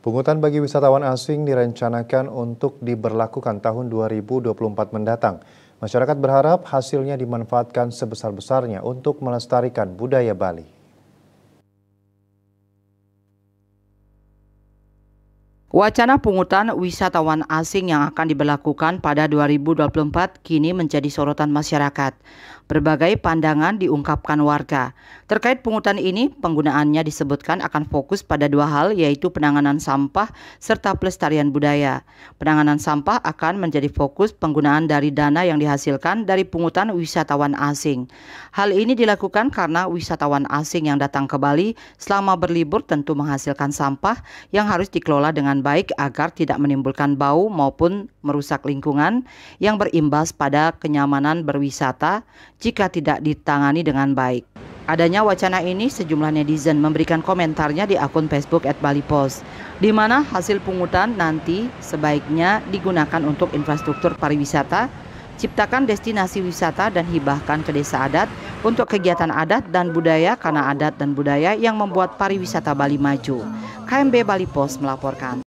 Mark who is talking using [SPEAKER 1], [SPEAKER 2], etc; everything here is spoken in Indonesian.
[SPEAKER 1] Pungutan bagi wisatawan asing direncanakan untuk diberlakukan tahun 2024 mendatang. Masyarakat berharap hasilnya dimanfaatkan sebesar-besarnya untuk melestarikan budaya Bali.
[SPEAKER 2] Wacana pungutan wisatawan asing yang akan diberlakukan pada 2024 kini menjadi sorotan masyarakat. Berbagai pandangan diungkapkan warga. Terkait pungutan ini, penggunaannya disebutkan akan fokus pada dua hal yaitu penanganan sampah serta pelestarian budaya. Penanganan sampah akan menjadi fokus penggunaan dari dana yang dihasilkan dari pungutan wisatawan asing. Hal ini dilakukan karena wisatawan asing yang datang ke Bali selama berlibur tentu menghasilkan sampah yang harus dikelola dengan baik agar tidak menimbulkan bau maupun merusak lingkungan yang berimbas pada kenyamanan berwisata jika tidak ditangani dengan baik. Adanya wacana ini, sejumlah netizen memberikan komentarnya di akun Facebook at Bali Post, di mana hasil pungutan nanti sebaiknya digunakan untuk infrastruktur pariwisata, ciptakan destinasi wisata dan hibahkan ke desa adat untuk kegiatan adat dan budaya karena adat dan budaya yang membuat pariwisata Bali maju. KMB Bali Post melaporkan.